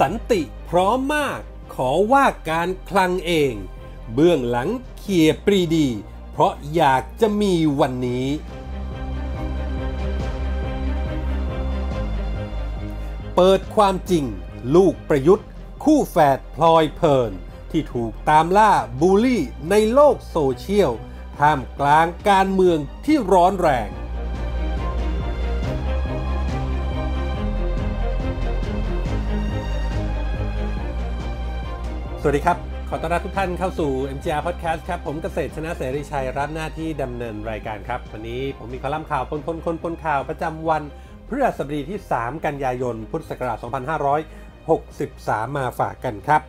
สันติพร้อมมากขอว่าการคลังเอง เบื้องหลังเคียปรีดี เพราะอยากจะมีวันนี้ เปิดความจริงลูกประยุทธ์ คู่แฝดพลอยเพลินที่ถูกตามล่าบูลลี่ในโลกโซเชียลท่ามกลางการเมืองที่ร้อนแรงสวัสดีครับ ขอต้อนรับทุกท่านเข้าสู่ MGR Podcast ครับ ผมเกษตรชนะเสรีชัยรับหน้าที่ดำเนินรายการครับ วันนี้ผมมีคอลัมน์ข่าวปนคนคนปนข่าวประจำวันพฤหัสบดีที่ 3 กันยายน พุทธศักราช 2563 มาฝากกันครับ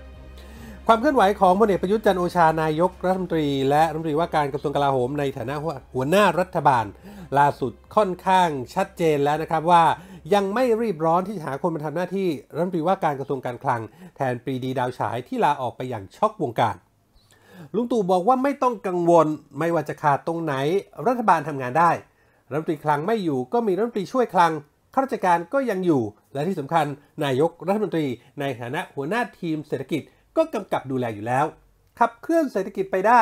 ความเคลื่อนไหวของพลเอกประยุทธ์จันโอชานายกรัฐมนตรี และรัฐมนตรีว่าการกระทรวงกลาโหมในฐานะหัวหน้ารัฐบาล ล่าสุดค่อนข้างชัดเจนแล้วนะครับว่ายังไม่รีบร้อนที่จะหาคนมาทำหน้าที่ รัฐมนตรีว่าการกระทรวงการคลัง แทนปรีดีดาวฉายที่ลาออกไปอย่างช็อกวงการ ลุงตู่บอกว่าไม่ต้องกังวล ไม่ว่าจะขาดตรงไหน รัฐบาลทำงานได้ รัฐมนตรีคลังไม่อยู่ก็มีรัฐมนตรีช่วยคลังข้าราชการก็ยังอยู่ และที่สำคัญนายกรัฐมนตรีในฐานะหัวหน้าทีมเศรษฐกิจ ก็กำกับดูแลอยู่แล้วขับเคลื่อนเศรษฐกิจไปได้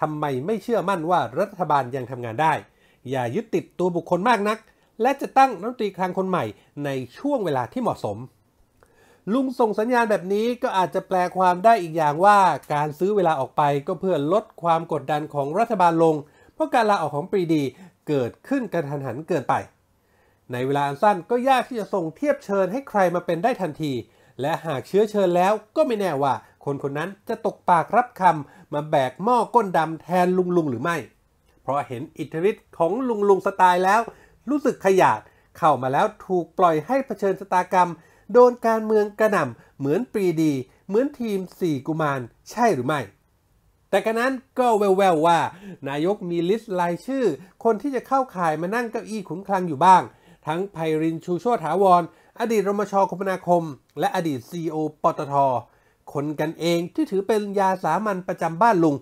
ทำไมไม่เชื่อมั่นว่ารัฐบาลยังทำงานได้ อย่ายึดติดตัวบุคคลมากนักและจะตั้งรัฐมนตรีคลังคนใหม่ในช่วงเวลาที่เหมาะสม ลุงส่งสัญญาณแบบนี้ก็อาจจะแปลความได้อีกอย่างว่าการซื้อเวลาออกไปก็เพื่อลดความกดดันของรัฐบาลลง เพราะการลาออกของปรีดีเกิดขึ้นกระทันหันเกินไป ในเวลาอันสั้นก็ยากที่จะส่งเทียบเชิญให้ใครมาเป็นได้ทันที และหากเชื้อเชิญแล้วก็ไม่แน่ว่า คนคนนั้นจะตกปากรับคำมาแบกหม้อก้นดำแทนลุงลุงหรือไม่ เพราะเห็นอิทธิฤทธิ์ของลุงลุงสไตล์แล้วรู้สึกขยาดเข้ามาแล้วถูกปล่อยให้เผชิญชะตากรรม โดนการเมืองกระหน่ำ เหมือนปรีดี เหมือนทีมสี่กุมารใช่หรือไม่ แต่กันนั้นก็แววๆว่า นายกมีลิสต์รายชื่อ คนที่จะเข้าข่ายมานั่งเก้าอี้ขุนคลังอยู่บ้าง ทั้งไพรินชูโชถาวร อดีตรมชคมนาคม และอดีตซีโอปตท คนกันเองที่ถือเป็นยาสามัญประจำบ้านลุง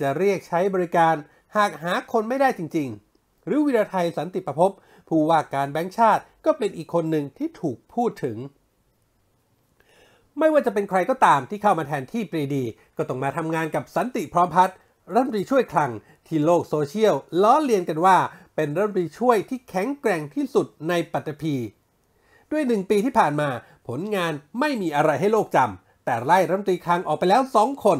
จะเรียกใช้บริการ หากหาคนไม่ได้จริงๆ หรือวิรไทยสันติประพบผู้ว่าการแบงค์ชาติก็เป็นอีกคนหนึ่งที่ถูกพูดถึง ไม่ว่าจะเป็นใครก็ตามที่เข้ามาแทนที่ปรีดี ก็ต้องมาทำงานกับสันติพร้อมพัฒน์รัฐมนตรีช่วยคลังที่โลกโซเชียลล้อเลียนกันว่าเป็นรัฐมนตรีช่วยที่แข็งแกร่งที่สุดในปัตตภี ด้วยหนึ่งปีที่ผ่านมาผลงานไม่มีอะไรให้โลกจำแต่ไล่รัฐมนตรีคลังออกไปแล้วสองคน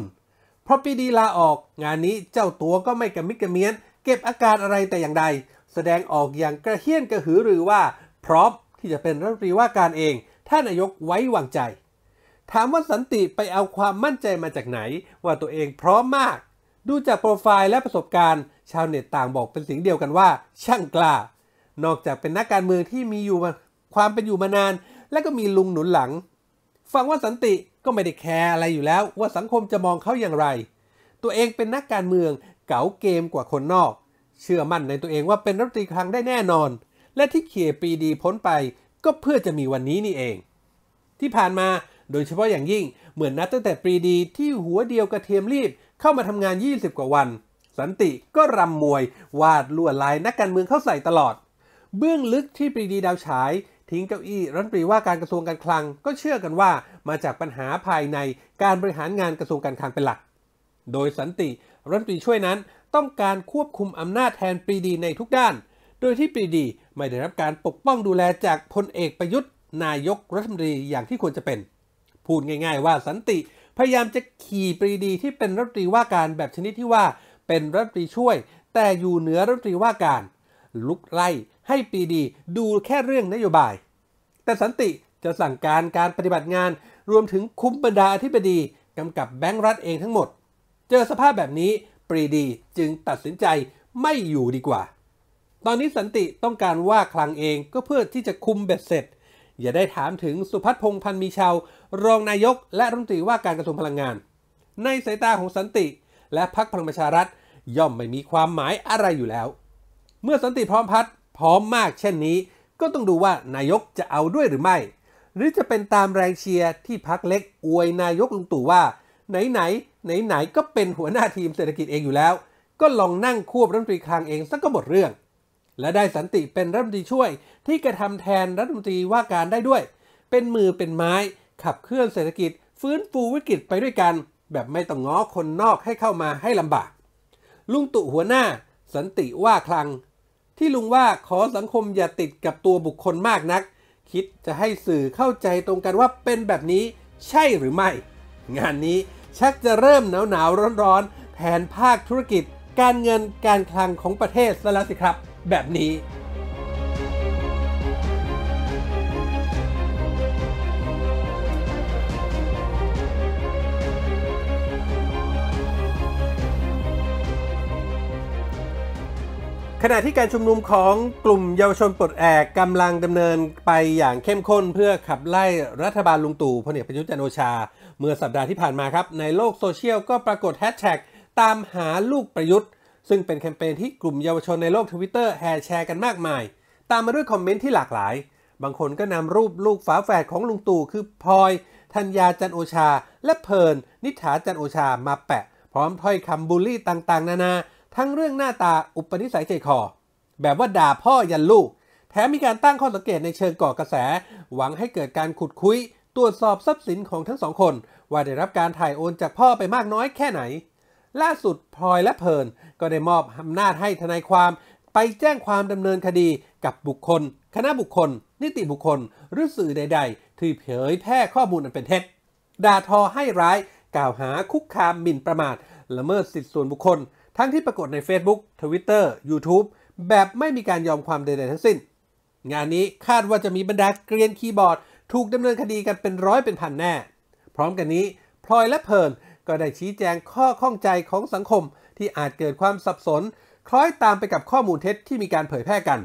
พราะปีดีลาออก งานนี้เจ้าตัวก็ไม่กระมิกระเมียน เก็บอาการอะไรแต่อย่างใดแสดงออกอย่างกระเฮี้ยนกระหือรือว่า พร้อมที่จะเป็นรัฐมนตรีว่าการเองท่านนายกไว้วางใจ ถามว่าสันติไปเอาความมั่นใจมาจากไหน ว่าตัวเองพร้อมมาก ดูจากโปรไฟล์และประสบการณ์ชาวเน็ตต่างบอกเป็นสิ่งเดียวกันว่า ช่างกล้า นอกจากเป็นนักการเมืองที่มีอยู่ความเป็นอยู่มานาน และก็มีลุงหนุนหลัง ฟังว่าสันติก็ไม่ได้แคร์อะไรอยู่แล้ว ว่าสังคมจะมองเขาอย่างไร ตัวเองเป็นนักการเมืองเก๋าเกมกว่าคนนอกเชื่อมั่นในตัวเองว่าเป็นรัฐมนตรีคลังได้แน่นอน และที่เขียปีดีพ้นไป ก็เพื่อจะมีวันนี้นี่เอง ที่ผ่านมาโดยเฉพาะอย่างยิ่งเหมือนนับตั้งแต่ปรีดีที่หัวเดียวกระเทียมรีบเข้ามาทำงาน 20 กว่าวัน สันติก็รำมวยวาดลวดลายนักการเมืองเข้าใส่ตลอด เบื้องลึกที่ปรีดีดาวฉายทิ้งเก้าอี้รัฐมนตรีว่าการกระทรวงการคลังก็เชื่อกันว่ามาจากปัญหาภายในการบริหารงานกระทรวงการคลังเป็นหลัก โดยสันติรัฐมนตรีช่วยนั้นต้องการควบคุมอำนาจแทนปรีดีในทุกด้าน โดยที่ปรีดีไม่ได้รับการปกป้องดูแลจากพลเอกประยุทธ์ นายกรัฐมนตรีอย่างที่ควรจะเป็น พูดง่ายๆว่าสันติ พยายามจะขี่ปรีดีที่เป็นรัฐมนตรีว่าการแบบชนิดที่ว่า เป็นรัฐมนตรีช่วย แต่อยู่เหนือรัฐมนตรีว่าการ ลุกไล่ให้ปรีดีดูแค่เรื่องนโยบาย แต่สันติจะสั่งการการปฏิบัติงานรวมถึงคุมบรรดาอธิบดีกำกับแบงก์รัฐเองทั้งหมด เจอสภาพแบบนี้ปรีดี จึงตัดสินใจไม่อยู่ดีกว่า ตอนนี้สันติต้องการว่าคลังเองก็เพื่อที่จะคุมเบ็ดเสร็จ อย่าได้ถามถึงสุพัฒพงพันธ์มีชาวรองนายกและรัฐมนตรีว่าการกระทรวงพลังงาน ในสายตาของสันติ และพักพลังประชารัฐ ย่อมไม่มีความหมายอะไรอยู่แล้ว เมื่อสันติพร้อมพัด พร้อมมากเช่นนี้ ก็ต้องดูว่านายกจะเอาด้วยหรือไม่หรือจะเป็นตามแรงเชียร์ที่พักเล็ก อวยนายกลุงตู่ว่าไหนไหนไหนไหนก็เป็นหัวหน้าทีมเศรษฐกิจเองอยู่แล้ว ก็ลองนั่งควบรัฐมนตรีคลังเองสักก็หมดเรื่อง และได้สันติเป็นรัฐมนตรีช่วย ที่กระทำแทนรัฐมนตรีว่าการได้ด้วย เป็นมือเป็นไม้ขับเคลื่อนเศรษฐกิจ ฟื้นฟูวิกฤตไปด้วยกัน แบบไม่ต้องง้อคนนอกให้เข้ามาให้ลำบาก ลุงตู่หัวหน้าสันติว่าคลัง ที่ลุงว่าขอสังคมอย่าติดกับตัวบุคคลมากนัก คิดจะให้สื่อเข้าใจตรงกันว่าเป็นแบบนี้ใช่หรือไม่ งานนี้ชักจะเริ่มหนาวหนาวร้อนๆ แผนภาคธุรกิจ การเงินการคลังของประเทศซะแล้วสิครับแบบนี้ ขณะที่การชุมนุมของกลุ่มเยาวชนปลดแอกกำลังดำเนินไปอย่างเข้มข้นเพื่อขับไล่รัฐบาลลุงตู่พลเอกประยุทธ์จันโอชาเมื่อสัปดาห์ที่ผ่านมาครับ ในโลกโซเชียลก็ปรากฏแฮชแท็กตามหาลูกประยุทธ์ ซึ่งเป็นแคมเปญที่กลุ่มเยาวชนในโลกทวิตเตอร์แห่แชร์กันมากมาย ตามมาด้วยคอมเมนต์ที่หลากหลาย บางคนก็นำรูปลูกฝาแฝดของลุงตู่คือพลอยธัญญาจันโอชา และเพลินนิฐาจันโอชามาแปะ พร้อมถ้อยคำบูลลี่ต่าง ๆ นานา ทั้งเรื่องหน้าตาอุปนิสัยใจคอแบบว่าด่าพ่อยันลูก แถมมีการตั้งข้อสังเกตในเชิงก่อกระแสหวังให้เกิดการขุดคุยตรวจสอบทรัพย์สินของทั้งสองคน ว่าได้รับการถ่ายโอนจากพ่อไปมากน้อยแค่ไหน ล่าสุดพลอยและเพลินก็ได้มอบอำนาจให้ทนายความ ไปแจ้งความดำเนินคดีกับบุคคล คณะบุคคล นิติบุคคล หรือสื่อใดๆที่เผยแพร่ข้อมูลอันเป็นเท็จด่าทอให้ร้าย กล่าวหาคุกคามหมิ่นประมาทละเมิดสิทธิส่วนบุคคล ทั้งที่ปรากฏใน Facebook Twitter YouTube แบบไม่มีการยอมความใดๆทั้งสิ้น งานนี้คาดว่าจะมีบรรดาเกรียนคีย์บอร์ดถูกดำเนินคดีกันเป็นร้อยเป็นพันแน่ พร้อมกันนี้พลอยและเพลินก็ได้ชี้แจงข้อข้องใจของสังคมที่อาจเกิดความสับสน คล้อยตามไปกับข้อมูลเท็จที่มีการเผยแพร่กัน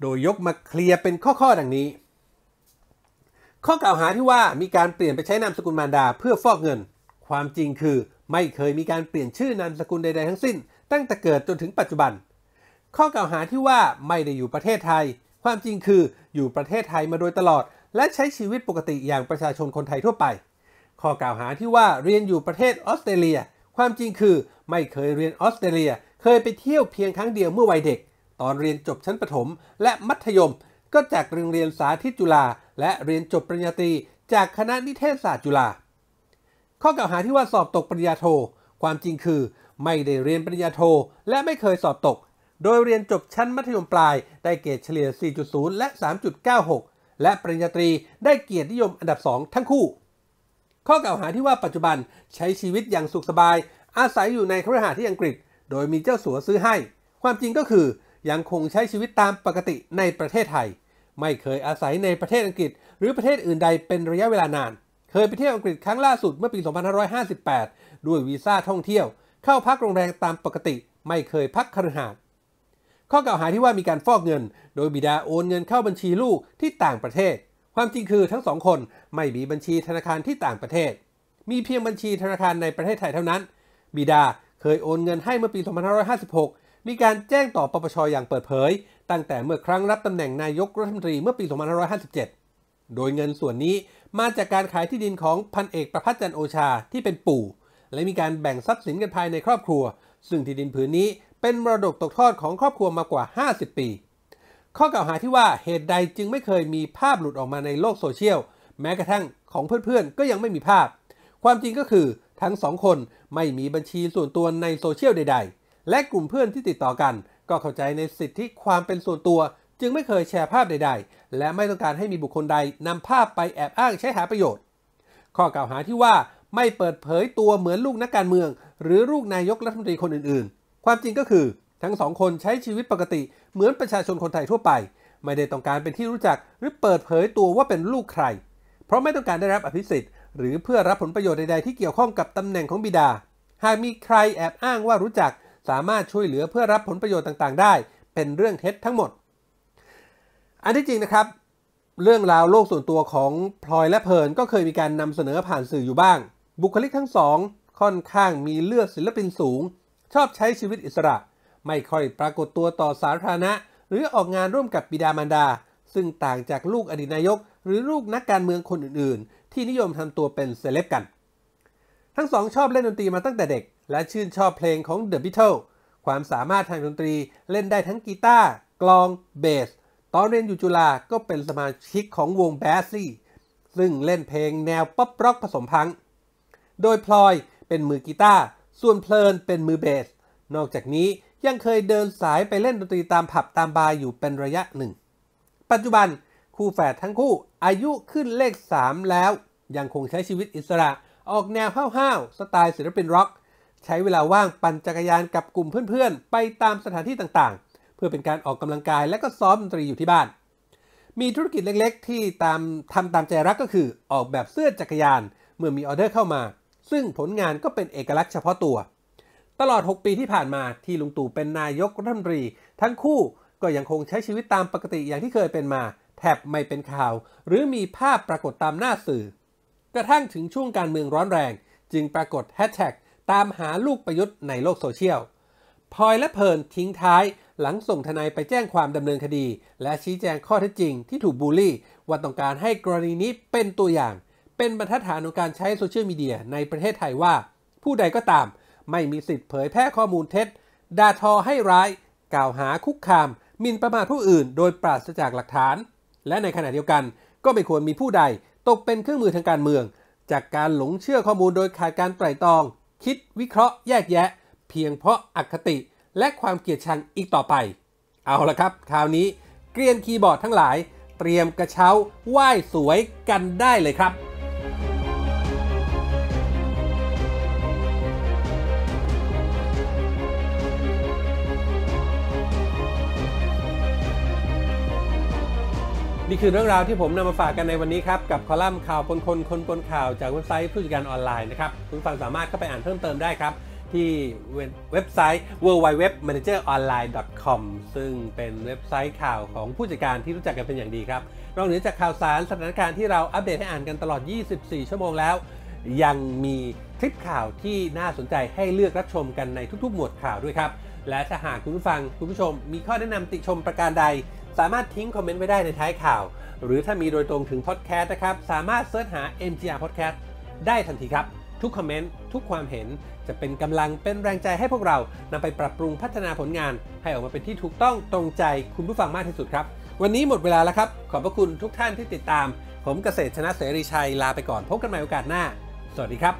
โดยยกมาเคลียร์เป็นข้อๆดังนี้ ข้อกล่าวหาที่ว่ามีการเปลี่ยนไปใช้นามสกุลมารดาเพื่อฟอกเงิน ความจริงคือไม่เคยมีการเปลี่ยนชื่อนามสกุลใดๆ ทั้งสิ้น ตั้งแต่เกิดจนถึงปัจจุบัน ข้อกล่าวหาที่ว่าไม่ได้อยู่ประเทศไทย ความจริงคืออยู่ประเทศไทยมาโดยตลอดและใช้ชีวิตปกติอย่างประชาชนคนไทยทั่วไป ข้อกล่าวหาที่ว่าเรียนอยู่ประเทศออสเตรเลีย ความจริงคือ ไม่เคยเรียนออสเตรเลีย เคยไปเที่ยวเพียงครั้งเดียวเมื่อวัยเด็ก ตอนเรียนจบชั้นประถมและมัธยม ก็จากโรงเรียนสาธิตจุฬาและเรียนจบปริญญาตรีจากคณะนิเทศศาสตร์จุฬาข้อกล่าวหาที่ว่าสอบตกปริญญาโท ความจริงคือ ไม่ได้เรียนปริญญาโท และไม่เคยสอบตก โดยเรียนจบชั้นมัธยมปลายได้เกรดเฉลี่ย 4.0 และ 3.96และปริญญาตรีได้เกียรตินิยมอันดับ2ทั้งคู่ ข้อกล่าวหาที่ว่าปัจจุบันใช้ชีวิตอย่างสุขสบาย อาศัยอยู่ในครหาที่อังกฤษ โดยมีเจ้าสัวซื้อให้ ความจริงก็คือยังคงใช้ชีวิตตามปกติในประเทศไทย ไม่เคยอาศัยในประเทศอังกฤษ หรือประเทศอื่นใดเป็นระยะเวลานานเคยไปเที่ยวอังกฤษครั้งล่าสุดเมื่อปี 2558 ด้วยวีซ่าท่องเที่ยว เข้าพักโรงแรมตามปกติ ไม่เคยพักครหาดข้อกล่าวหาที่ว่ามีการฟอกเงิน โดยบิดาโอนเงินเข้าบัญชีลูกที่ต่างประเทศ ความจริงคือทั้งสองคนไม่มีบัญชีธนาคารที่ต่างประเทศ มีเพียงบัญชีธนาคารในประเทศไทยเท่านั้นบิดาเคยโอนเงินให้เมื่อปี 2556 มีการแจ้งต่อปปชอย่างเปิดเผยตั้งแต่เมื่อครั้งรับตำแหน่งนายกรัฐมนตรีเมื่อปี 2557 โดยเงินส่วนนี้มาจากการขายที่ดินของพันเอกประพัฒจันโอชาที่เป็นปู่ และมีการแบ่งทรัพย์สินกันภายในครอบครัว ซึ่งที่ดินผืนนี้เป็นมรดกตกทอดของครอบครัวมากว่า 50 ปี ข้อกล่าวหาที่ว่าเหตุใดจึงไม่เคยมีภาพหลุดออกมาในโลกโซเชียล แม้กระทั่งของเพื่อนๆก็ยังไม่มีภาพ ความจริงก็คือทั้งสองคนไม่มีบัญชีส่วนตัวในโซเชียลใดๆ และกลุ่มเพื่อนที่ติดต่อกัน ก็เข้าใจในสิทธิความเป็นส่วนตัว จึงไม่เคยแชร์ภาพใด ๆ และไม่ต้องการให้มีบุคคลใดนำภาพไปแอบอ้างใช้หาประโยชน์ ข้อกล่าวหาที่ว่าไม่เปิดเผยตัวเหมือนลูกนักการเมือง หรือลูกนายกรัฐมนตรีคนอื่น ๆความจริงก็คือทั้งสองคนใช้ชีวิตปกติเหมือนประชาชนคนไทยทั่วไป ไม่ได้ต้องการเป็นที่รู้จักหรือเปิดเผยตัวว่าเป็นลูกใคร เพราะไม่ต้องการได้รับอภิสิทธิ์ หรือเพื่อรับผลประโยชน์ใดๆที่เกี่ยวข้องกับตำแหน่งของบิดาหากมีใครแอบอ้างว่ารู้จักสามารถช่วยเหลือเพื่อรับผลประโยชน์ต่างๆได้ เป็นเรื่องเท็จทั้งหมด อันที่จริงนะครับ เรื่องราวโลกส่วนตัวของพลอยและเพลินก็เคยมีการนำเสนอผ่านสื่ออยู่บ้าง บุคลิกทั้งสองค่อนข้างมีเลือดศิลปินสูงชอบใช้ชีวิตอิสระ ไม่ค่อยปรากฏตัวต่อสาธารณะ หรือออกงานร่วมกับบิดามารดา ซึ่งต่างจากลูกอดีตนายก หรือลูกนักการเมืองคนอื่นๆ ที่นิยมทำตัวเป็นเซเลบกัน ทั้งสองชอบเล่นดนตรีมาตั้งแต่เด็ก และชื่นชอบเพลงของ The Beatles ความสามารถทางดนตรีเล่นได้ทั้งกีตาร์กลองเบส ตอนเรียนอยู่จุฬาก็เป็นสมาชิกของวงแบสซี่ซึ่งเล่นเพลงแนวป๊อปร็อกผสมพัง โดยพลอยเป็นมือกีตาร์ส่วนเพลินเป็นมือเบส นอกจากนี้ยังเคยเดินสายไปเล่นดนตรีตามผับตามบาร์อยู่เป็นระยะหนึ่ง ปัจจุบัน คู่แฝดทั้งคู่อายุขึ้นเลข 3 แล้ว ยังคงใช้ชีวิตอิสระ ออกแนวห้าวๆสไตล์ศิลปินร็อก ใช้เวลาว่างปั่นจักรยานกับกลุ่มเพื่อนๆ ไปตามสถานที่ต่างๆ เพื่อเป็นการออกกำลังกายและก็ซ้อมดนตรีอยู่ที่บ้าน มีธุรกิจเล็กๆ ที่ตามทำตามใจรักก็คือ ออกแบบเสื้อจักรยานเมื่อมีออเดอร์เข้ามาซึ่งผลงานก็เป็นเอกลักษณ์เฉพาะตัว ตลอด 6 ปีที่ผ่านมาที่ลุงตู่เป็นนายกรัฐมนตรี ทั้งคู่ก็ยังคงใช้ชีวิตตามปกติอย่างที่เคยเป็นมา แทบไม่เป็นข่าวหรือมีภาพปรากฏตามหน้าสื่อ กระทั่งถึงช่วงการเมืองร้อนแรง จึงปรากฏแฮชแท็กตามหาลูกประยุทธ์ในโลกโซเชียลพลอยและเพลินทิ้งท้าย หลังส่งทนายไปแจ้งความดำเนินคดี และชี้แจงข้อเท็จจริงที่ถูกบูลลี่ ว่าต้องการให้กรณีนี้เป็นตัวอย่างเป็นบรรทัดฐานของการใช้โซเชียลมีเดียในประเทศไทยว่า ผู้ใดก็ตาม ไม่มีสิทธิ์เผยแพร่ข้อมูลเท็จด่าทอให้ร้าย กล่าวหาคุกคาม มินประมาทผู้อื่นโดยปราศจากหลักฐาน และในขณะเดียวกัน ก็ไม่ควรมีผู้ใดตกเป็นเครื่องมือทางการเมือง จากการหลงเชื่อข้อมูลโดยขาดการไตร่ตรอง คิดวิเคราะห์แยกแยะ เพียงเพราะอัคติ และความเกลียดชังอีกต่อไป เอาละครับคราวนี้เกรียนคีย์บอร์ดทั้งหลาย เตรียมกระเช้าไหว้สวยกันได้เลยครับนี่คือเรื่องราวที่ผมนำมาฝากกันในวันนี้ครับ กับคอลัมน์ข่าวคนคนคนคนข่าวจากเว็บไซต์ผู้จัดการออนไลน์นะครับ คุณฟังสามารถเข้าไปอ่านเพิ่มเติมได้ครับ ที่เว็บไซต์ www.manageronline.com ซึ่งเป็นเว็บไซต์ข่าวของผู้จัดการที่รู้จักกันเป็นอย่างดีครับนอกเหนือจากข่าวสารสถานการณ์ที่เราอัปเดตให้อ่านกันตลอด 24 ชั่วโมงแล้ว ยังมีคลิปข่าวที่น่าสนใจให้เลือกรับชมกันในทุกๆ หมวดข่าวด้วยครับและถ้าหากคุณผู้ฟังคุณผู้ชม มีข้อแนะนำติชมประการใดสามารถทิ้งคอมเมนต์ไว้ได้ในท้ายข่าว หรือถ้ามีโดยตรงถึงพอดแคสต์นะครับ สามารถเสิร์ชหา MGR Podcast ได้ทันทีครับ ทุกคอมเมนต์ ทุกความเห็นจะเป็นกำลัง เป็นแรงใจให้พวกเรา นำไปปรับปรุงพัฒนาผลงาน ให้ออกมาเป็นที่ถูกต้องตรงใจคุณผู้ฟังมากที่สุดครับ วันนี้หมดเวลาแล้วครับ ขอบพระคุณทุกท่านที่ติดตาม ผมเกษตรชนะเสรีชัยลาไปก่อน พบกันใหม่โอกาสหน้า สวัสดีครับ